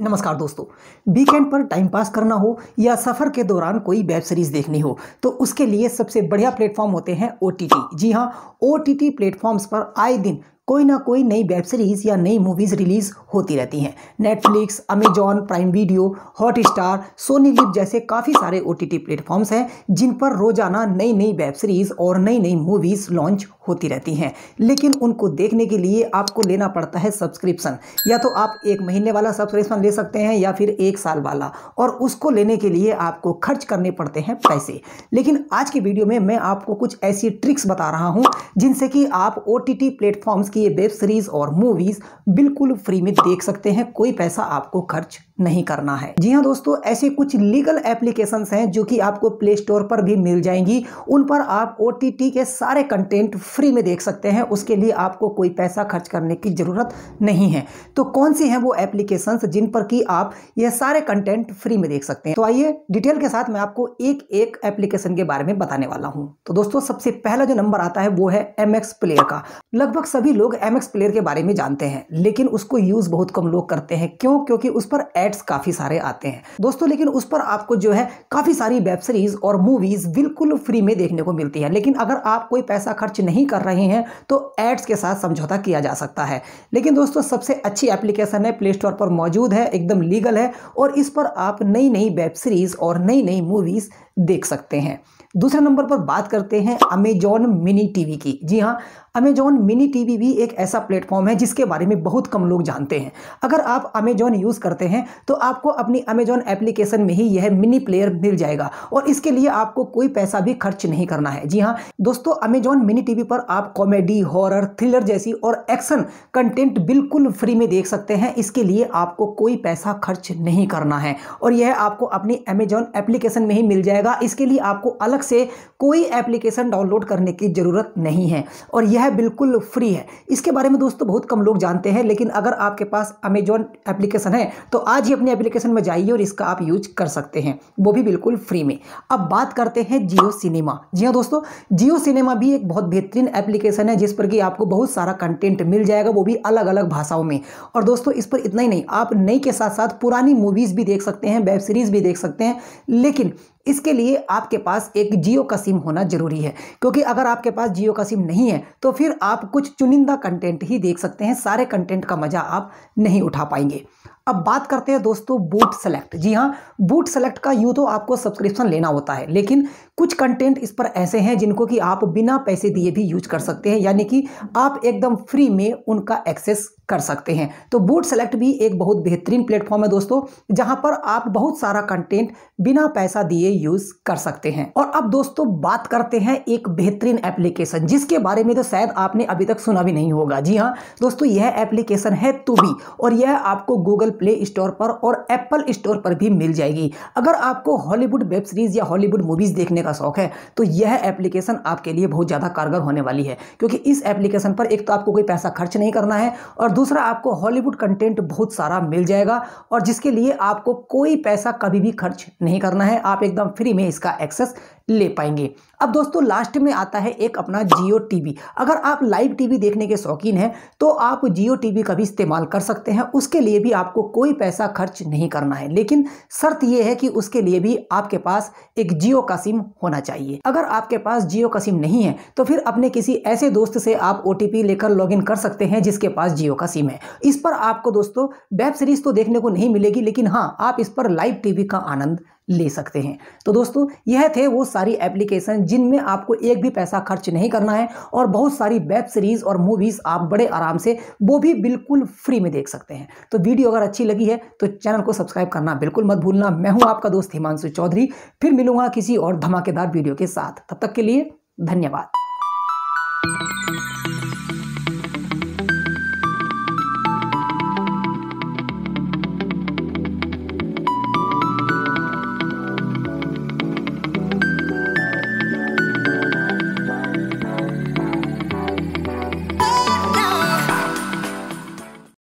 नमस्कार दोस्तों वीकेंड पर टाइम पास करना हो या सफ़र के दौरान कोई वेब सीरीज़ देखनी हो तो उसके लिए सबसे बढ़िया प्लेटफॉर्म होते हैं ओ जी हाँ ओ प्लेटफॉर्म्स पर आए दिन कोई ना कोई नई वेब सीरीज़ या नई मूवीज़ रिलीज़ होती रहती हैं Netflix Amazon Prime Video Hotstar Sony LIV जैसे काफ़ी सारे ओ टी प्लेटफॉर्म्स हैं जिन पर रोज़ाना नई नई वेब सीरीज़ और नई नई मूवीज़ लॉन्च होती रहती हैं लेकिन उनको देखने के लिए आपको लेना पड़ता है सब्सक्रिप्शन या तो आप एक महीने वाला सब्सक्रिप्शन ले सकते हैं या फिर एक साल वाला और उसको लेने के लिए आपको खर्च करने पड़ते हैं पैसे लेकिन आज की वीडियो में मैं आपको कुछ ऐसी ट्रिक्स बता रहा हूँ जिनसे कि आप ओ टी प्लेटफॉर्म्स की की ये वेब सीरीज़ और मूवीज़ बिल्कुल फ्री में देख सकते हैं कोई पैसा आपको खर्च नहीं करना है जी हाँ दोस्तों ऐसे कुछ लीगल एप्लीकेशन हैं जो कि आपको प्ले स्टोर पर भी मिल जाएंगी उन पर आप ओ के सारे कंटेंट फ्री में देख सकते हैं उसके लिए आपको कोई पैसा खर्च करने की ज़रूरत नहीं है तो कौन सी हैं वो एप्लीकेशंस जिन पर कि आप यह सारे कंटेंट फ्री में देख सकते हैं तो आइए डिटेल के साथ मैं आपको एक एक एप्लीकेशन के बारे में बताने वाला हूँ तो दोस्तों सबसे पहला जो नंबर आता है वो है एम प्लेयर का लगभग सभी लोग एम प्लेयर के बारे में जानते हैं लेकिन उसको यूज़ बहुत कम लोग करते हैं क्यों क्योंकि उस पर एड एड्स काफ़ी सारे आते हैं दोस्तों लेकिन उस पर आपको जो है काफ़ी सारी वेब सीरीज़ और मूवीज़ बिल्कुल फ्री में देखने को मिलती है लेकिन अगर आप कोई पैसा खर्च नहीं कर रहे हैं तो एड्स के साथ समझौता किया जा सकता है लेकिन दोस्तों सबसे अच्छी एप्लीकेशन है प्ले स्टोर पर मौजूद है एकदम लीगल है और इस पर आप नई नई वेब सीरीज़ और नई नई मूवीज़ देख सकते हैं दूसरे नंबर पर बात करते हैं अमेजॉन मिनी टीवी की जी हाँ अमेजॉन मिनी टीवी भी एक ऐसा प्लेटफॉर्म है जिसके बारे में बहुत कम लोग जानते हैं अगर आप अमेजॉन यूज़ करते हैं तो आपको अपनी अमेजॉन एप्लीकेशन में ही यह मिनी प्लेयर मिल जाएगा और इसके लिए आपको कोई पैसा भी खर्च नहीं करना है जी हाँ दोस्तों अमेजॉन मिनी टीवी पर आप कॉमेडी हॉरर थ्रिलर जैसी और एक्शन कंटेंट बिल्कुल फ्री में देख सकते हैं इसके लिए आपको कोई पैसा खर्च नहीं करना है और यह आपको अपनी अमेजॉन एप्लीकेशन में ही मिल जाएगा इसके लिए आपको अलग से कोई एप्लीकेशन डाउनलोड करने की ज़रूरत नहीं है और यह है बिल्कुल फ्री है इसके बारे में दोस्तों बहुत कम लोग जानते हैं लेकिन अगर आपके पास अमेजॉन एप्लीकेशन है तो आज ही अपने एप्लीकेशन में जाइए और इसका आप यूज कर सकते हैं वो भी बिल्कुल फ्री में अब बात करते हैं जियो सिनेमा जी हाँ दोस्तों जियो सिनेमा भी एक बहुत बेहतरीन एप्लीकेशन है जिस पर कि आपको बहुत सारा कंटेंट मिल जाएगा वो भी अलग अलग भाषाओं में और दोस्तों इस पर इतना ही नहीं आप नई के साथ साथ पुरानी मूवीज़ भी देख सकते हैं वेब सीरीज़ भी देख सकते हैं लेकिन इसके लिए आपके पास एक जियो का सिम होना ज़रूरी है क्योंकि अगर आपके पास जियो का सिम नहीं है तो फिर आप कुछ चुनिंदा कंटेंट ही देख सकते हैं सारे कंटेंट का मज़ा आप नहीं उठा पाएंगे अब बात करते हैं दोस्तों बूट सेलेक्ट जी हाँ बूट सेलेक्ट का यूँ तो आपको सब्सक्रिप्शन लेना होता है लेकिन कुछ कंटेंट इस पर ऐसे हैं जिनको कि आप बिना पैसे दिए भी यूज कर सकते हैं यानी कि आप एकदम फ्री में उनका एक्सेस कर सकते हैं तो बूट सेलेक्ट भी एक बहुत बेहतरीन प्लेटफॉर्म है दोस्तों जहां पर आप बहुत सारा कंटेंट बिना पैसा दिए यूज कर सकते हैं और अब दोस्तों बात करते हैं एक बेहतरीन एप्लीकेशन जिसके बारे में तो शायद आपने अभी तक सुना भी नहीं होगा जी हाँ दोस्तों यह एप्लीकेशन है तुबी और यह आपको गूगल प्ले स्टोर पर और एप्पल स्टोर पर भी मिल जाएगी अगर आपको हॉलीवुड वेब सीरीज़ या हॉलीवुड मूवीज़ देखने का शौक है तो यह एप्लीकेशन आपके लिए बहुत ज़्यादा कारगर होने वाली है क्योंकि इस एप्लीकेशन पर एक तो आपको कोई पैसा खर्च नहीं करना है और दूसरा आपको हॉलीवुड कंटेंट बहुत सारा मिल जाएगा और जिसके लिए आपको कोई पैसा कभी भी खर्च नहीं करना है आप एकदम फ्री में इसका एक्सेस ले पाएंगे अब दोस्तों लास्ट में आता है एक अपना जियो टीवी अगर आप लाइव टीवी देखने के शौकीन हैं तो आप जियो टीवी का भी इस्तेमाल कर सकते हैं उसके लिए भी आपको कोई पैसा खर्च नहीं करना है लेकिन शर्त यह है कि उसके लिए भी आपके पास एक जियो का सिम होना चाहिए अगर आपके पास जियो का सिम नहीं है तो फिर अपने किसी ऐसे दोस्त से आप ओ लेकर लॉग कर सकते हैं जिसके पास जियो का सिम है इस पर आपको दोस्तों वेब सीरीज तो देखने को नहीं मिलेगी लेकिन हाँ आप इस पर लाइव टीवी का आनंद ले सकते हैं तो दोस्तों यह थे वो सारी एप्लीकेशन जिनमें आपको एक भी पैसा खर्च नहीं करना है और बहुत सारी वेब सीरीज़ और मूवीज़ आप बड़े आराम से वो भी बिल्कुल फ्री में देख सकते हैं तो वीडियो अगर अच्छी लगी है तो चैनल को सब्सक्राइब करना बिल्कुल मत भूलना मैं हूँ आपका दोस्त हिमांशु चौधरी फिर मिलूंगा किसी और धमाकेदार वीडियो के साथ तब तक के लिए धन्यवाद